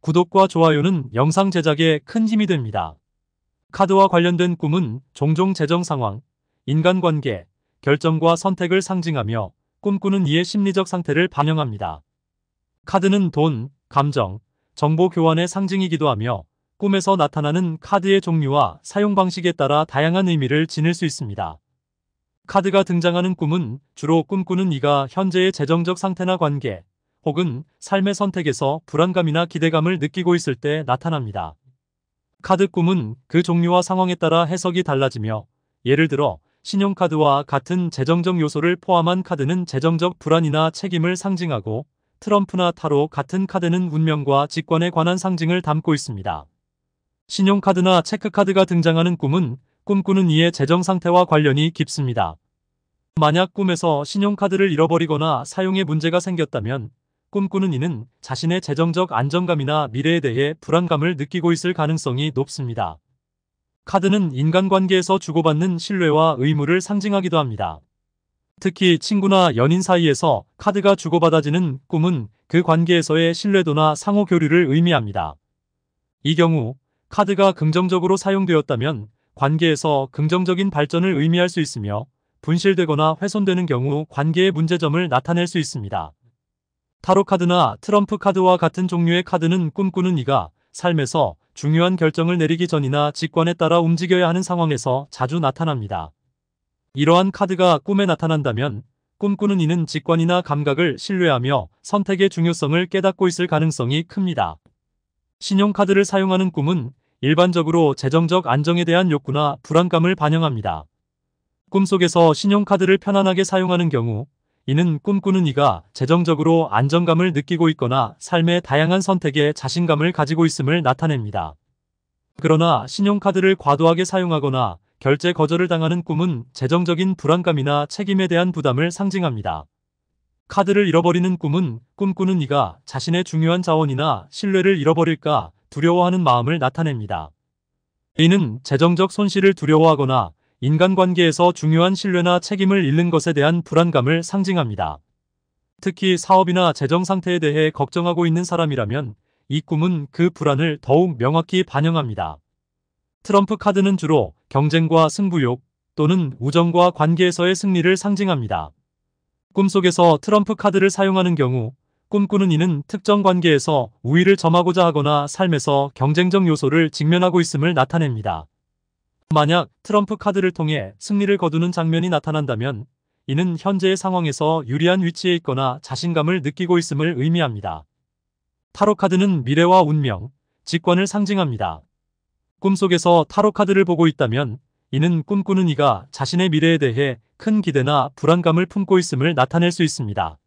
구독과 좋아요는 영상 제작에 큰 힘이 됩니다. 카드와 관련된 꿈은 종종 재정 상황, 인간관계, 결정과 선택을 상징하며 꿈꾸는 이의 심리적 상태를 반영합니다. 카드는 돈, 감정, 정보 교환의 상징이기도 하며 꿈에서 나타나는 카드의 종류와 사용 방식에 따라 다양한 의미를 지닐 수 있습니다. 카드가 등장하는 꿈은 주로 꿈꾸는 이가 현재의 재정적 상태나 관계, 혹은 삶의 선택에서 불안감이나 기대감을 느끼고 있을 때 나타납니다. 카드 꿈은 그 종류와 상황에 따라 해석이 달라지며 예를 들어 신용카드와 같은 재정적 요소를 포함한 카드는 재정적 불안이나 책임을 상징하고 트럼프나 타로 같은 카드는 운명과 직관에 관한 상징을 담고 있습니다. 신용카드나 체크카드가 등장하는 꿈은 꿈꾸는 이의 재정 상태와 관련이 깊습니다. 만약 꿈에서 신용카드를 잃어버리거나 사용에 문제가 생겼다면 꿈꾸는 이는 자신의 재정적 안정감이나 미래에 대해 불안감을 느끼고 있을 가능성이 높습니다. 카드는 인간관계에서 주고받는 신뢰와 의무를 상징하기도 합니다. 특히 친구나 연인 사이에서 카드가 주고받아지는 꿈은 그 관계에서의 신뢰도나 상호 교류를 의미합니다. 이 경우 카드가 긍정적으로 사용되었다면 관계에서 긍정적인 발전을 의미할 수 있으며 분실되거나 훼손되는 경우 관계의 문제점을 나타낼 수 있습니다. 타로카드나 트럼프카드와 같은 종류의 카드는 꿈꾸는 이가 삶에서 중요한 결정을 내리기 전이나 직관에 따라 움직여야 하는 상황에서 자주 나타납니다. 이러한 카드가 꿈에 나타난다면 꿈꾸는 이는 직관이나 감각을 신뢰하며 선택의 중요성을 깨닫고 있을 가능성이 큽니다. 신용카드를 사용하는 꿈은 일반적으로 재정적 안정에 대한 욕구나 불안감을 반영합니다. 꿈속에서 신용카드를 편안하게 사용하는 경우 이는 꿈꾸는 이가 재정적으로 안정감을 느끼고 있거나 삶의 다양한 선택에 자신감을 가지고 있음을 나타냅니다. 그러나 신용카드를 과도하게 사용하거나 결제 거절을 당하는 꿈은 재정적인 불안감이나 책임에 대한 부담을 상징합니다. 카드를 잃어버리는 꿈은 꿈꾸는 이가 자신의 중요한 자원이나 신뢰를 잃어버릴까 두려워하는 마음을 나타냅니다. 이는 재정적 손실을 두려워하거나 인간관계에서 중요한 신뢰나 책임을 잃는 것에 대한 불안감을 상징합니다. 특히 사업이나 재정 상태에 대해 걱정하고 있는 사람이라면 이 꿈은 그 불안을 더욱 명확히 반영합니다. 트럼프 카드는 주로 경쟁과 승부욕 또는 우정과 관계에서의 승리를 상징합니다. 꿈속에서 트럼프 카드를 사용하는 경우 꿈꾸는 이는 특정 관계에서 우위를 점하고자 하거나 삶에서 경쟁적 요소를 직면하고 있음을 나타냅니다. 만약 트럼프 카드를 통해 승리를 거두는 장면이 나타난다면 이는 현재의 상황에서 유리한 위치에 있거나 자신감을 느끼고 있음을 의미합니다. 타로 카드는 미래와 운명, 직관을 상징합니다. 꿈속에서 타로 카드를 보고 있다면 이는 꿈꾸는 이가 자신의 미래에 대해 큰 기대나 불안감을 품고 있음을 나타낼 수 있습니다.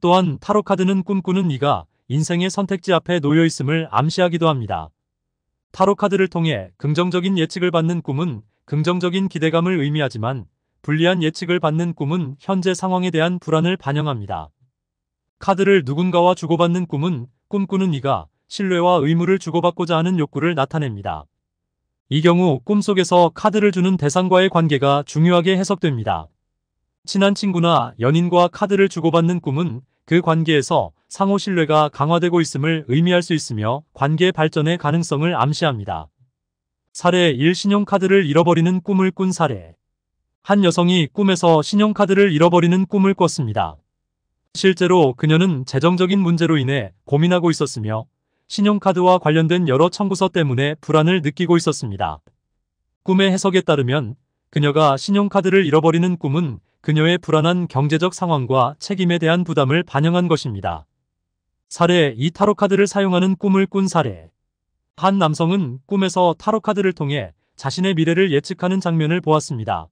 또한 타로 카드는 꿈꾸는 이가 인생의 선택지 앞에 놓여 있음을 암시하기도 합니다. 타로카드를 통해 긍정적인 예측을 받는 꿈은 긍정적인 기대감을 의미하지만 불리한 예측을 받는 꿈은 현재 상황에 대한 불안을 반영합니다. 카드를 누군가와 주고받는 꿈은 꿈꾸는 이가 신뢰와 의무를 주고받고자 하는 욕구를 나타냅니다. 이 경우 꿈속에서 카드를 주는 대상과의 관계가 중요하게 해석됩니다. 친한 친구나 연인과 카드를 주고받는 꿈은 그 관계에서 상호 신뢰가 강화되고 있음을 의미할 수 있으며 관계 발전의 가능성을 암시합니다. 사례 1 신용카드를 잃어버리는 꿈을 꾼 사례 한 여성이 꿈에서 신용카드를 잃어버리는 꿈을 꿨습니다. 실제로 그녀는 재정적인 문제로 인해 고민하고 있었으며 신용카드와 관련된 여러 청구서 때문에 불안을 느끼고 있었습니다. 꿈의 해석에 따르면 그녀가 신용카드를 잃어버리는 꿈은 그녀의 불안한 경제적 상황과 책임에 대한 부담을 반영한 것입니다. 사례 2 타로카드를 사용하는 꿈을 꾼 사례 한 남성은 꿈에서 타로카드를 통해 자신의 미래를 예측하는 장면을 보았습니다.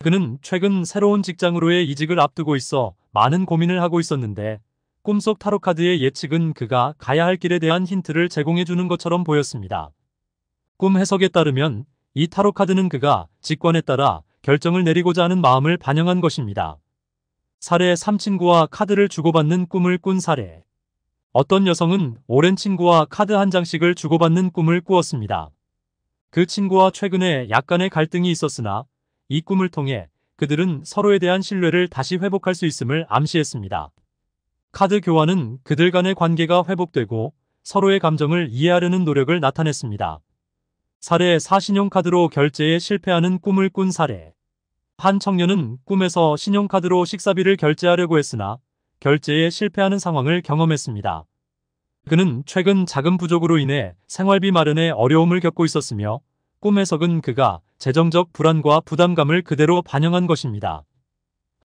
그는 최근 새로운 직장으로의 이직을 앞두고 있어 많은 고민을 하고 있었는데 꿈속 타로카드의 예측은 그가 가야 할 길에 대한 힌트를 제공해주는 것처럼 보였습니다. 꿈 해석에 따르면 이 타로카드는 그가 직관에 따라 결정을 내리고자 하는 마음을 반영한 것입니다. 사례 3친구와 카드를 주고받는 꿈을 꾼 사례 어떤 여성은 오랜 친구와 카드 한 장씩을 주고받는 꿈을 꾸었습니다. 그 친구와 최근에 약간의 갈등이 있었으나 이 꿈을 통해 그들은 서로에 대한 신뢰를 다시 회복할 수 있음을 암시했습니다. 카드 교환은 그들 간의 관계가 회복되고 서로의 감정을 이해하려는 노력을 나타냈습니다. 사례 4 신용카드로 결제에 실패하는 꿈을 꾼 사례 한 청년은 꿈에서 신용카드로 식사비를 결제하려고 했으나 결제에 실패하는 상황을 경험했습니다. 그는 최근 자금 부족으로 인해 생활비 마련에 어려움을 겪고 있었으며 꿈에서은 그가 재정적 불안과 부담감을 그대로 반영한 것입니다.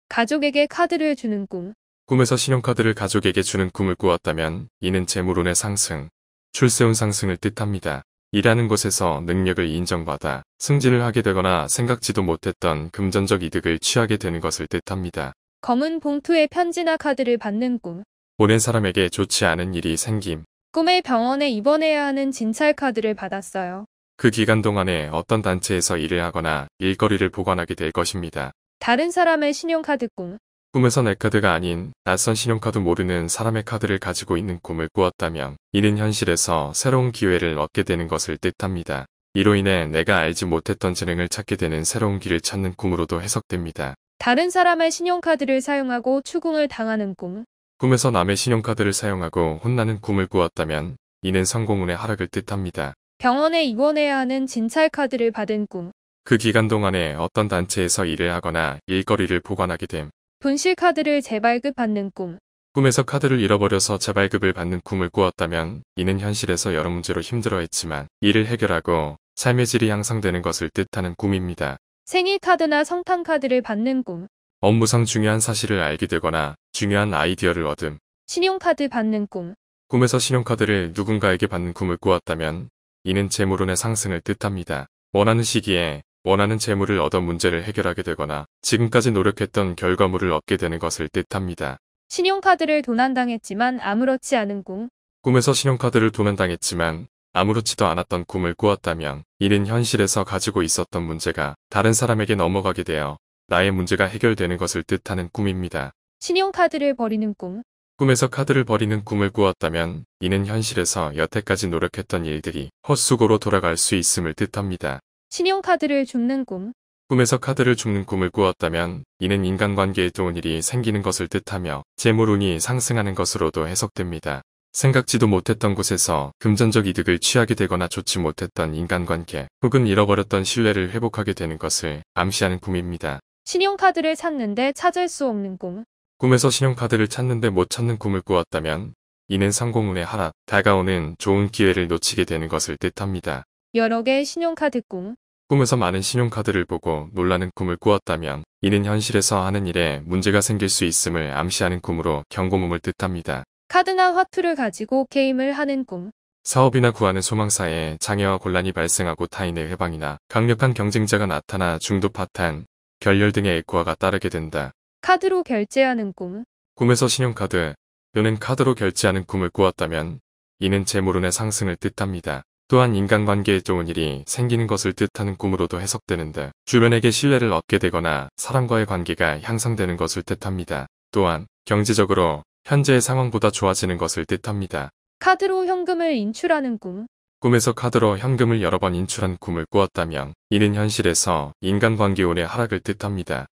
가족에게 카드를 주는 꿈 꿈에서 신용카드를 가족에게 주는 꿈을 꾸었다면 이는 재물운의 상승, 출세운 상승을 뜻합니다. 일하는 곳에서 능력을 인정받아 승진을 하게 되거나 생각지도 못했던 금전적 이득을 취하게 되는 것을 뜻합니다. 검은 봉투의 편지나 카드를 받는 꿈. 보낸 사람에게 좋지 않은 일이 생김. 꿈에 병원에 입원해야 하는 진찰 카드를 받았어요. 그 기간 동안에 어떤 단체에서 일을 하거나 일거리를 보관하게 될 것입니다. 다른 사람의 신용카드 꿈. 꿈에서 내 카드가 아닌 낯선 신용카드 모르는 사람의 카드를 가지고 있는 꿈을 꾸었다면 이는 현실에서 새로운 기회를 얻게 되는 것을 뜻합니다. 이로 인해 내가 알지 못했던 재능을 찾게 되는 새로운 길을 찾는 꿈으로도 해석됩니다. 다른 사람의 신용카드를 사용하고 추궁을 당하는 꿈. 꿈에서 남의 신용카드를 사용하고 혼나는 꿈을 꾸었다면 이는 성공운의 하락을 뜻합니다. 병원에 입원해야 하는 진찰카드를 받은 꿈. 그 기간 동안에 어떤 단체에서 일을 하거나 일거리를 보관하게 됨. 분실 카드를 재발급 받는 꿈. 꿈에서 카드를 잃어버려서 재발급을 받는 꿈을 꾸었다면 이는 현실에서 여러 문제로 힘들어했지만 이를 해결하고 삶의 질이 향상되는 것을 뜻하는 꿈입니다. 생일 카드나 성탄 카드를 받는 꿈. 업무상 중요한 사실을 알게 되거나 중요한 아이디어를 얻음. 신용카드 받는 꿈. 꿈에서 신용카드를 누군가에게 받는 꿈을 꾸었다면 이는 재물운의 상승을 뜻합니다. 원하는 시기에 원하는 재물을 얻어 문제를 해결하게 되거나 지금까지 노력했던 결과물을 얻게 되는 것을 뜻합니다. 신용카드를 도난당했지만 아무렇지 않은 꿈 꿈에서 신용카드를 도난당했지만 아무렇지도 않았던 꿈을 꾸었다면 이는 현실에서 가지고 있었던 문제가 다른 사람에게 넘어가게 되어 나의 문제가 해결되는 것을 뜻하는 꿈입니다. 신용카드를 버리는 꿈 꿈에서 카드를 버리는 꿈을 꾸었다면 이는 현실에서 여태까지 노력했던 일들이 헛수고로 돌아갈 수 있음을 뜻합니다. 신용카드를 줍는 꿈. 꿈에서 카드를 줍는 꿈을 꾸었다면 이는 인간관계에 좋은 일이 생기는 것을 뜻하며 재물운이 상승하는 것으로도 해석됩니다. 생각지도 못했던 곳에서 금전적 이득을 취하게 되거나 좋지 못했던 인간관계 혹은 잃어버렸던 신뢰를 회복하게 되는 것을 암시하는 꿈입니다. 신용카드를 찾는데 찾을 수 없는 꿈. 꿈에서 신용카드를 찾는데 못 찾는 꿈을 꾸었다면 이는 성공운의 하락, 다가오는 좋은 기회를 놓치게 되는 것을 뜻합니다. 여러 개의 신용카드 꿈, 꿈에서 많은 신용카드를 보고 놀라는 꿈을 꾸었다면 이는 현실에서 하는 일에 문제가 생길 수 있음을 암시하는 꿈으로 경고문을 뜻합니다. 카드나 화투를 가지고 게임을 하는 꿈, 사업이나 구하는 소망사에 장애와 곤란이 발생하고 타인의 해방이나 강력한 경쟁자가 나타나 중도 파탄, 결렬 등의 액과가 따르게 된다. 카드로 결제하는 꿈, 꿈에서 신용카드 또는 카드로 결제하는 꿈을 꾸었다면 이는 재물운의 상승을 뜻합니다. 또한 인간관계에 좋은 일이 생기는 것을 뜻하는 꿈으로도 해석되는데 주변에게 신뢰를 얻게 되거나 사람과의 관계가 향상되는 것을 뜻합니다. 또한 경제적으로 현재의 상황보다 좋아지는 것을 뜻합니다. 카드로 현금을 인출하는 꿈 꿈에서 카드로 현금을 여러 번 인출한 꿈을 꾸었다면 이는 현실에서 인간관계운의 하락을 뜻합니다.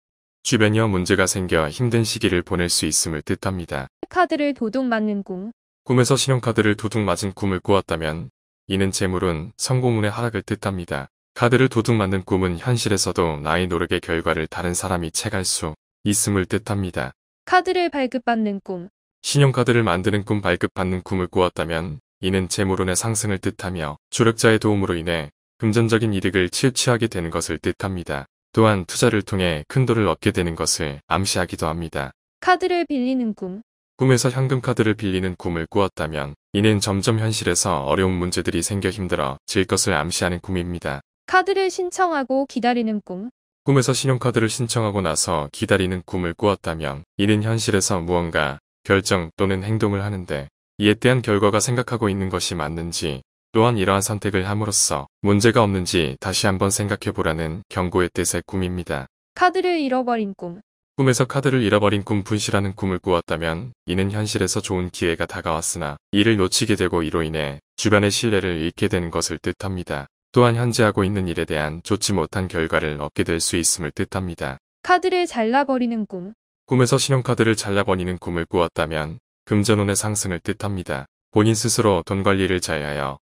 주변여 문제가 생겨 힘든 시기를 보낼 수 있음을 뜻합니다. 카드를 도둑 맞는 꿈 꿈에서 신용카드를 도둑 맞은 꿈을 꾸었다면 이는 재물은 성공운의 하락을 뜻합니다. 카드를 도둑 맞는 꿈은 현실에서도 나의 노력의 결과를 다른 사람이 체갈 수 있음을 뜻합니다. 카드를 발급받는 꿈 신용카드를 만드는 꿈 발급받는 꿈을 꾸었다면 이는 재물운의 상승을 뜻하며 주력자의 도움으로 인해 금전적인 이득을 취하게 되는 것을 뜻합니다. 또한 투자를 통해 큰 돈을 얻게 되는 것을 암시하기도 합니다. 카드를 빌리는 꿈 꿈에서 현금카드를 빌리는 꿈을 꾸었다면 이는 점점 현실에서 어려운 문제들이 생겨 힘들어 질 것을 암시하는 꿈입니다. 카드를 신청하고 기다리는 꿈 꿈에서 신용카드를 신청하고 나서 기다리는 꿈을 꾸었다면 이는 현실에서 무언가 결정 또는 행동을 하는데 이에 대한 결과가 생각하고 있는 것이 맞는지 또한 이러한 선택을 함으로써 문제가 없는지 다시 한번 생각해보라는 경고의 뜻의 꿈입니다. 카드를 잃어버린 꿈 꿈에서 카드를 잃어버린 꿈분실하는 꿈을 꾸었다면 이는 현실에서 좋은 기회가 다가왔으나 이를 놓치게 되고 이로 인해 주변의 신뢰를 잃게 되는 것을 뜻합니다. 또한 현재 하고 있는 일에 대한 좋지 못한 결과를 얻게 될 수 있음을 뜻합니다. 카드를 잘라버리는 꿈 꿈에서 신용카드를 잘라버리는 꿈을 꾸었다면 금전운의 상승을 뜻합니다. 본인 스스로 돈 관리를 잘하여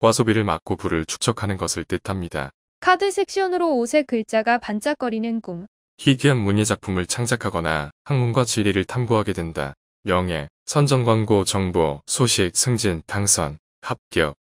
과소비를 막고 부를 축적하는 것을 뜻합니다. 카드 섹션으로 옷의 글자가 반짝거리는 꿈 희귀한 문예 작품을 창작하거나 학문과 진리를 탐구하게 된다. 명예, 선정 광고, 정보, 소식, 승진, 당선, 합격,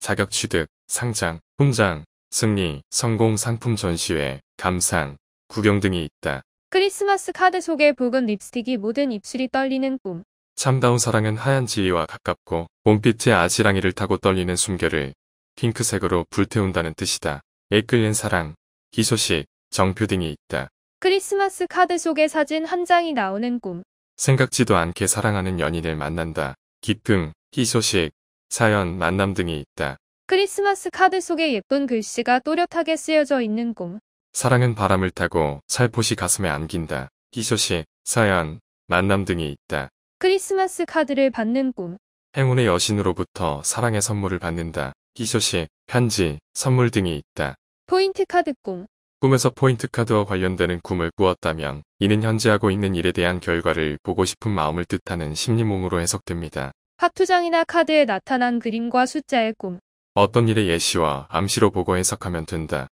자격 취득, 상장, 훈장, 승리, 성공, 상품 전시회, 감상, 구경 등이 있다. 크리스마스 카드 속에 붉은 립스틱이 모든 입술이 떨리는 꿈. 참다운 사랑은 하얀 지위와 가깝고 몸빛의 아지랑이를 타고 떨리는 숨결을 핑크색으로 불태운다는 뜻이다. 애끌린 사랑, 기소식, 정표 등이 있다. 크리스마스 카드 속에 사진 한 장이 나오는 꿈. 생각지도 않게 사랑하는 연인을 만난다. 기쁨, 희소식, 사연, 만남 등이 있다. 크리스마스 카드 속에 예쁜 글씨가 또렷하게 쓰여져 있는 꿈. 사랑은 바람을 타고 살포시 가슴에 안긴다. 희소식, 사연, 만남 등이 있다. 크리스마스 카드를 받는 꿈. 행운의 여신으로부터 사랑의 선물을 받는다. 희소식, 편지, 선물 등이 있다. 포인트 카드 꿈. 꿈에서 포인트 카드와 관련되는 꿈을 꾸었다면 이는 현재 하고 있는 일에 대한 결과를 보고 싶은 마음을 뜻하는 심리몸으로 해석됩니다. 파투장이나 카드에 나타난 그림과 숫자의 꿈 어떤 일의 예시와 암시로 보고 해석하면 된다.